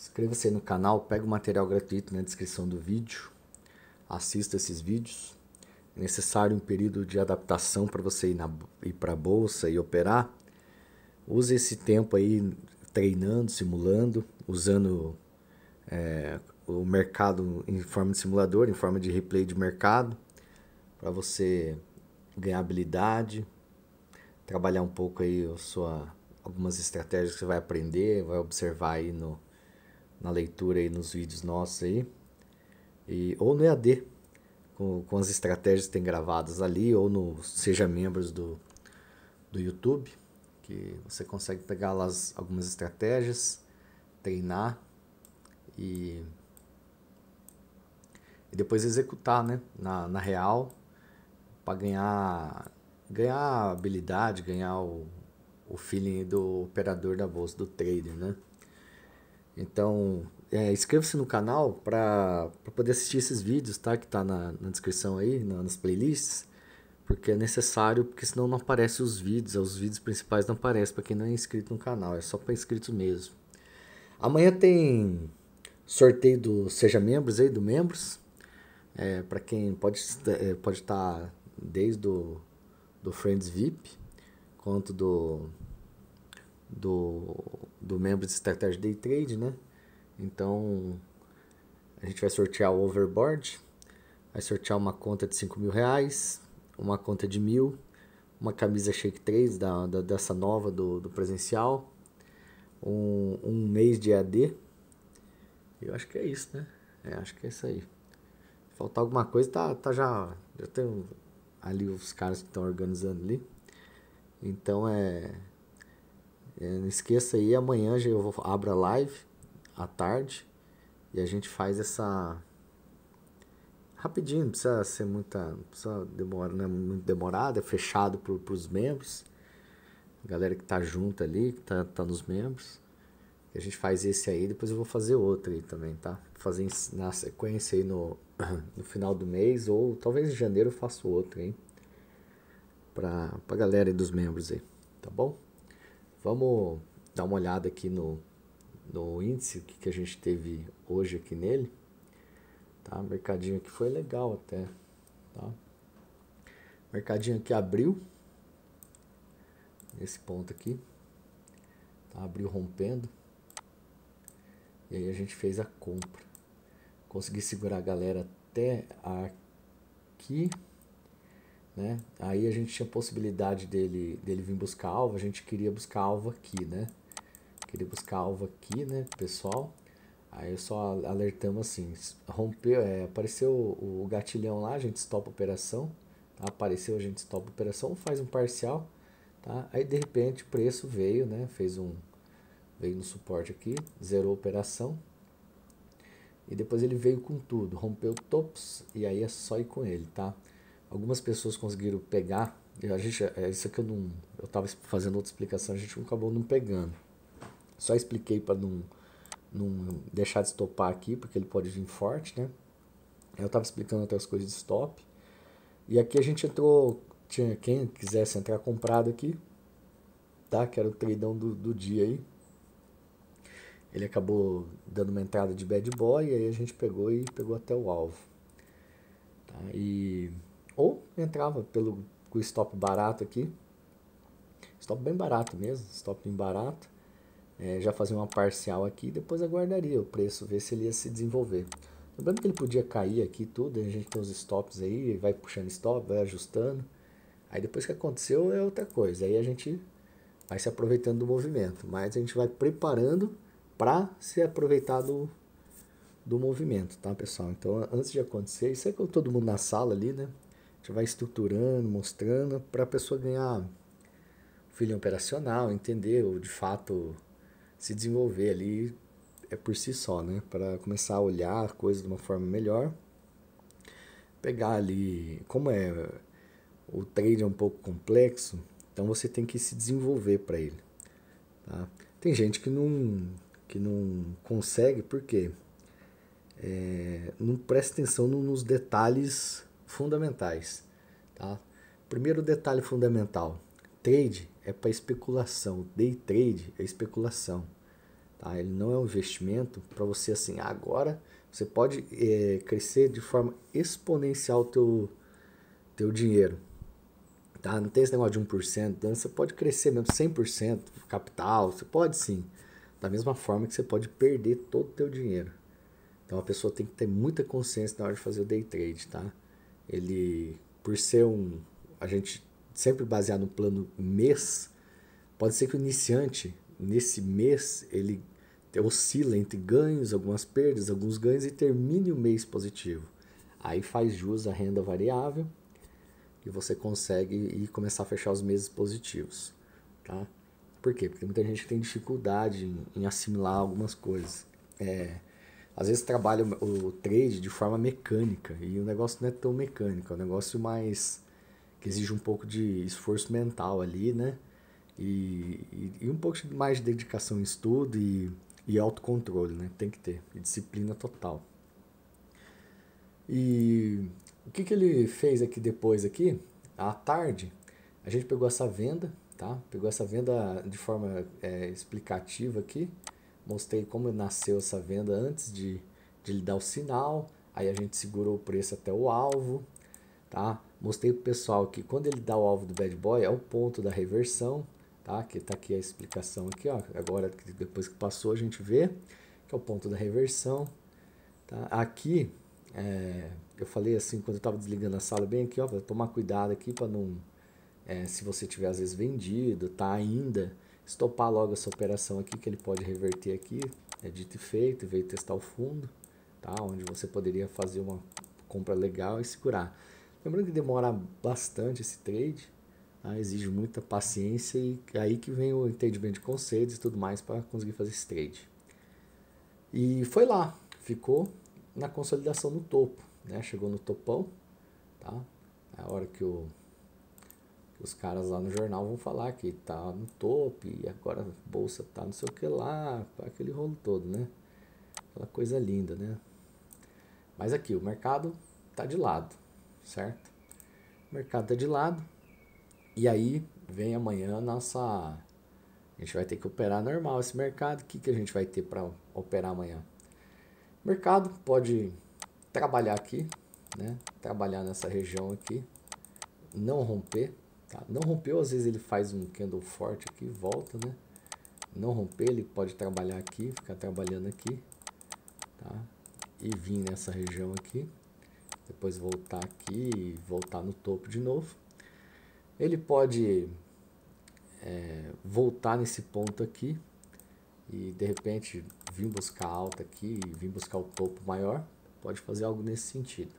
Inscreva-se no canal, pega o material gratuito na descrição do vídeo, assista esses vídeos. É necessário um período de adaptação para você ir, na, ir para a bolsa e operar. Use esse tempo aí treinando, simulando, usando é, o mercado em forma de simulador, em forma de replay de mercado, para você ganhar habilidade, trabalhar um pouco aí a sua, algumas estratégias que você vai aprender, vai observar aí no, na leitura e nos vídeos nossos aí. E, ou no EAD, com, com as estratégias que tem gravadas ali, ou no Seja Membros do, do YouTube, que você consegue pegar lá as, algumas estratégias, treinar e, e depois executar né? na, na real para ganhar ganhar habilidade, ganhar o, o feeling do operador da bolsa, do trader, né? Então, é, inscreva-se no canal para poder assistir esses vídeos, tá? Que tá na, na descrição aí, na, nas playlists. Porque é necessário, porque senão não aparece os vídeos, os vídeos principais não aparecem para quem não é inscrito no canal, é só para inscritos mesmo. Amanhã tem sorteio do Seja Membros aí, do Membros. É, para quem pode estar é, pode tá desde o do Friends VIP, quanto do do, do membro de estratégia day trade, né? Então a gente vai sortear o overboard, vai sortear uma conta de 5 mil reais, uma conta de mil, uma camisa Shake 3 da, da dessa nova do, do presencial, um, um mês de AD. Eu acho que é isso, né? É, acho que é isso aí. Faltar alguma coisa, tá, tá já. Já tem ali os caras que estão organizando ali. Então é. É, não esqueça aí, amanhã já eu vou, abro a live à tarde e a gente faz essa. Rapidinho, não precisa ser muita. Não precisa demora, não é muito demorado, é fechado para os membros. A galera que tá junto ali, que tá, tá nos membros. A gente faz esse aí, depois eu vou fazer outro aí também, tá? Vou fazer na sequência aí no, no final do mês, ou talvez em janeiro eu faço outro, hein? Pra, pra galera aí dos membros aí, tá bom? Vamos dar uma olhada aqui no, no índice, que, que a gente teve hoje aqui nele. Tá? Mercadinho aqui foi legal até. Tá? Mercadinho aqui abriu. Nesse ponto aqui. Tá? Abriu rompendo. E aí a gente fez a compra. Consegui segurar a galera até aqui. Né? Aí a gente tinha possibilidade dele, dele vir buscar alvo, a gente queria buscar alvo aqui, né? Queria buscar alvo aqui, né, pessoal? Aí só alertamos assim, rompeu, é, apareceu o, o gatilhão lá, a gente stopa a operação, tá? apareceu, a gente stopa a operação, faz um parcial, tá? Aí de repente o preço veio, né? Fez um veio no suporte aqui, zerou a operação. E depois ele veio com tudo, rompeu tops e aí é só ir com ele, tá? algumas pessoas conseguiram pegar. a gente, é isso que eu não, eu estava fazendo outra explicação, a gente acabou não pegando. Só expliquei para não, não deixar de estopar aqui, porque ele pode vir forte, né? Eu estava explicando outras coisas de stop. E aqui a gente entrou, tinha quem quisesse entrar comprado aqui, tá? Que era o treidão do, do dia aí. Ele acabou dando uma entrada de bad boy, e aí a gente pegou e pegou até o alvo. Tá? E ou entrava pelo com o stop barato aqui. Stop bem barato mesmo, stop bem barato. É, já fazia uma parcial aqui e depois aguardaria o preço, ver se ele ia se desenvolver. Lembrando que ele podia cair aqui tudo, a gente tem os stops aí, vai puxando stop, vai ajustando. Aí depois que aconteceu é outra coisa, aí a gente vai se aproveitando do movimento, mas a gente vai preparando para se aproveitar do, do movimento, tá pessoal? Então antes de acontecer, isso é que todo mundo na sala ali, né? A gente vai estruturando, mostrando, para a pessoa ganhar filho operacional, entender ou de fato se desenvolver ali é por si só, né? Para começar a olhar a coisa de uma forma melhor. Pegar ali, como é o trade é um pouco complexo, então você tem que se desenvolver para ele, tá? Tem gente que não que não consegue porque é, não presta atenção nos detalhes fundamentais. Tá? Primeiro detalhe fundamental: trade é para especulação, day trade é especulação. Tá? Ele não é um investimento para você assim, ah, agora você pode é, crescer de forma exponencial o teu, teu dinheiro. Tá? Não tem esse negócio de 1%, então né? você pode crescer mesmo 100% capital, você pode sim. Da mesma forma que você pode perder todo o teu dinheiro. Então a pessoa tem que ter muita consciência na hora de fazer o day trade, tá? ele por ser um a gente sempre baseado no plano mês, pode ser que o iniciante nesse mês ele oscila entre ganhos, algumas perdas, alguns ganhos e termine o mês positivo. Aí faz jus à renda variável e você consegue e começar a fechar os meses positivos, tá? Por quê? Porque muita gente tem dificuldade em, em assimilar algumas coisas. É, às vezes trabalha o trade de forma mecânica e o negócio não é tão mecânico, é um negócio mais que exige um pouco de esforço mental ali, né? E, e, e um pouco mais de dedicação em estudo e, e autocontrole, né? Tem que ter, e disciplina total. E o que, que ele fez aqui depois aqui? À tarde, a gente pegou essa venda, tá? Pegou essa venda de forma é, explicativa aqui mostrei como nasceu essa venda antes de, de lhe dar o sinal, aí a gente segurou o preço até o alvo, tá? Mostrei o pessoal que quando ele dá o alvo do bad boy é o ponto da reversão, tá? Que está aqui a explicação aqui, ó, agora depois que passou a gente vê que é o ponto da reversão, tá? Aqui é, eu falei assim quando eu estava desligando a sala bem aqui, ó, tomar cuidado aqui para não é, se você tiver às vezes vendido, tá ainda estopar logo essa operação aqui, que ele pode reverter aqui, é dito e feito, veio testar o fundo, tá? onde você poderia fazer uma compra legal e segurar. Lembrando que demora bastante esse trade, tá? exige muita paciência e aí que vem o entendimento de conceitos e tudo mais para conseguir fazer esse trade. E foi lá, ficou na consolidação no topo, né? chegou no topão, tá? É a hora que o os caras lá no jornal vão falar que tá no topo e agora a bolsa tá não sei o que lá, aquele rolo todo, né? Aquela coisa linda, né? Mas aqui o mercado tá de lado, certo? O mercado tá de lado. E aí vem amanhã a nossa a gente vai ter que operar normal esse mercado. O que, que a gente vai ter para operar amanhã? O mercado pode trabalhar aqui, né? Trabalhar nessa região aqui, não romper, Tá? Não rompeu, às vezes ele faz um candle forte aqui, volta, né? Não romper, ele pode trabalhar aqui, ficar trabalhando aqui, tá? E vir nessa região aqui, depois voltar aqui e voltar no topo de novo. Ele pode é, voltar nesse ponto aqui e de repente vir buscar alta aqui, vir buscar o topo maior, pode fazer algo nesse sentido,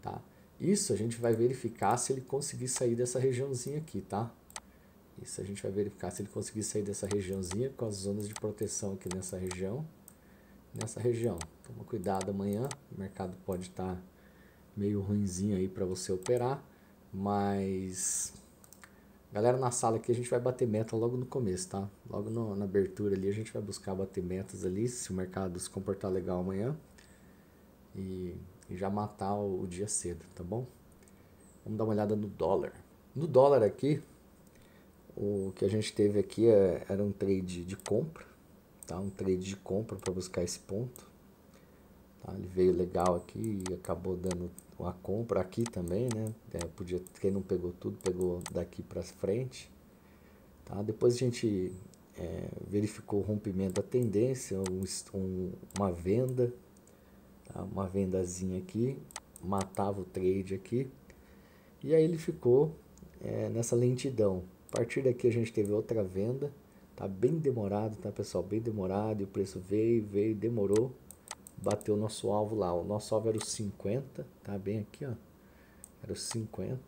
tá? Isso a gente vai verificar se ele conseguir sair dessa regiãozinha aqui, tá? Isso a gente vai verificar se ele conseguir sair dessa regiãozinha com as zonas de proteção aqui nessa região. Nessa região. Toma cuidado amanhã, o mercado pode estar tá meio ruimzinho aí para você operar, mas galera na sala aqui a gente vai bater meta logo no começo, tá? Logo no, na abertura ali a gente vai buscar bater metas ali, se o mercado se comportar legal amanhã. E e já matar o dia cedo, tá bom? Vamos dar uma olhada no dólar. No dólar aqui, o que a gente teve aqui é, era um trade de compra, tá? Um trade de compra para buscar esse ponto. Tá? Ele veio legal aqui e acabou dando a compra aqui também, né? É, podia, quem não pegou tudo, pegou daqui para frente. Tá? Depois a gente é, verificou o rompimento da tendência, um, um, uma venda Tá? uma vendazinha aqui, matava o trade aqui, e aí ele ficou é, nessa lentidão. A partir daqui a gente teve outra venda, tá bem demorado, tá pessoal? Bem demorado, e o preço veio, veio, demorou, bateu o nosso alvo lá. O nosso alvo era os 50, tá bem aqui, ó. Era os 50,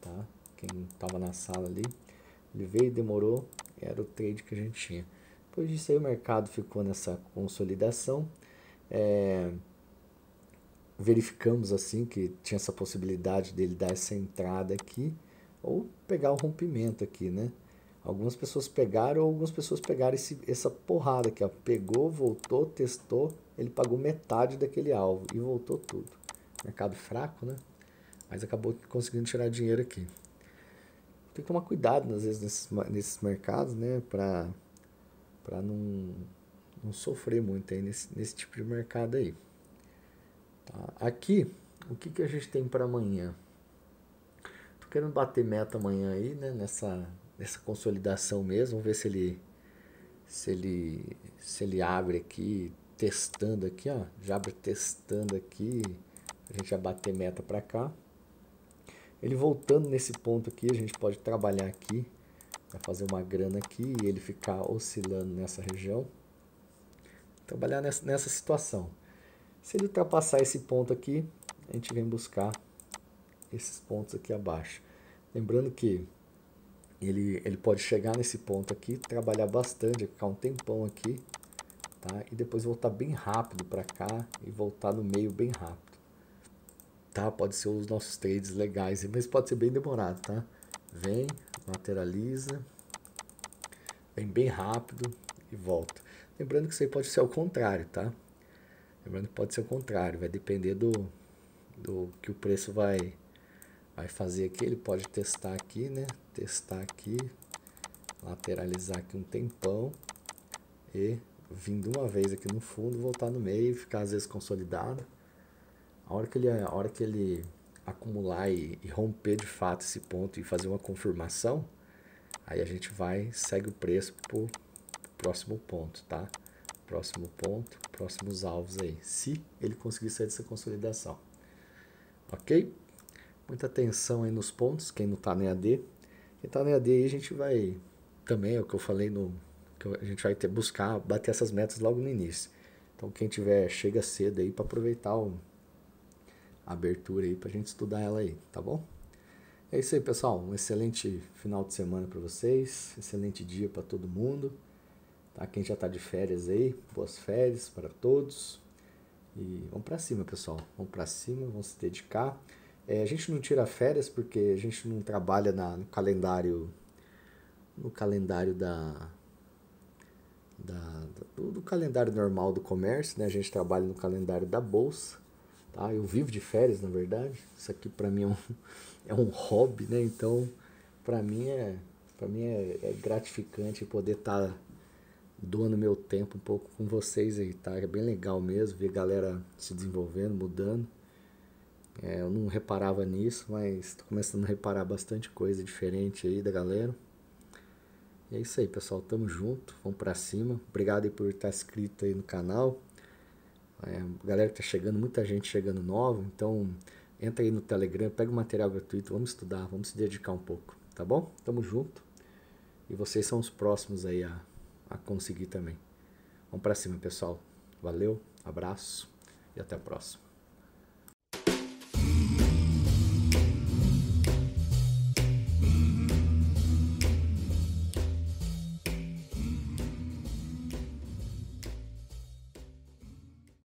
tá? Quem tava na sala ali, ele veio, demorou, era o trade que a gente tinha. Depois disso aí o mercado ficou nessa consolidação. É, verificamos assim que tinha essa possibilidade dele dar essa entrada aqui ou pegar o rompimento aqui, né? Algumas pessoas pegaram, algumas pessoas pegaram esse, essa porrada aqui, ó. Pegou, voltou, testou, ele pagou metade daquele alvo e voltou tudo. Mercado fraco, né? Mas acabou conseguindo tirar dinheiro aqui. Tem que tomar cuidado, às vezes, nesses, nesses mercados, né? Pra, pra não, não sofrer muito aí nesse, nesse tipo de mercado aí. Tá? Aqui, o que, que a gente tem para amanhã? Tô querendo bater meta amanhã aí, né? Nessa, nessa consolidação mesmo, Vamos ver se ele se ele se ele abre aqui, testando aqui, ó, já abre testando aqui, a gente já bater meta para cá. Ele voltando nesse ponto aqui, a gente pode trabalhar aqui, para fazer uma grana aqui e ele ficar oscilando nessa região. Trabalhar nessa, nessa situação. Se ele ultrapassar esse ponto aqui, a gente vem buscar esses pontos aqui abaixo. Lembrando que ele, ele pode chegar nesse ponto aqui, trabalhar bastante, ficar um tempão aqui, tá? E depois voltar bem rápido para cá e voltar no meio bem rápido. Tá? Pode ser os nossos trades legais, mas pode ser bem demorado, tá? Vem, lateraliza, vem bem rápido e volta. Lembrando que isso aí pode ser ao contrário, tá? Lembrando que pode ser o contrário, vai depender do, do que o preço vai, vai fazer aqui. Ele pode testar aqui, né? Testar aqui, lateralizar aqui um tempão e vindo uma vez aqui no fundo, voltar no meio, e ficar às vezes consolidado. A hora que ele, a hora que ele acumular e, e romper de fato esse ponto e fazer uma confirmação, aí a gente vai, segue o preço pro próximo ponto, tá? Próximo ponto próximos alvos aí, se ele conseguir sair dessa consolidação. Ok? Muita atenção aí nos pontos, quem não está nem EAD. Quem está nem EAD aí, a gente vai também, é o que eu falei no. Que a gente vai ter, buscar bater essas metas logo no início. Então quem tiver, chega cedo aí para aproveitar o, a abertura aí para a gente estudar ela aí, tá bom? É isso aí, pessoal. Um excelente final de semana para vocês, excelente dia para todo mundo. Tá? Quem já está de férias aí, boas férias para todos. E vamos para cima, pessoal. Vamos para cima, vamos se dedicar. É, a gente não tira férias porque a gente não trabalha na, no calendário no calendário da, da do, do, calendário normal do comércio, né? A gente trabalha no calendário da bolsa, tá? Eu vivo de férias, na verdade. Isso aqui para mim é um, é um hobby, né? Então, para mim é para mim é, é gratificante poder estar tá doando meu tempo um pouco com vocês aí, tá? É bem legal mesmo ver galera se desenvolvendo, mudando. É, eu não reparava nisso, mas tô começando a reparar bastante coisa diferente aí da galera. E é isso aí, pessoal. Tamo junto, vamos pra cima. Obrigado aí por estar inscrito aí no canal. É, galera que tá chegando, muita gente chegando nova, então entra aí no Telegram, pega o material gratuito, vamos estudar, vamos se dedicar um pouco, tá bom? Tamo junto. E vocês são os próximos aí a a conseguir também. Vamos para cima, pessoal. Valeu, abraço e até a próxima.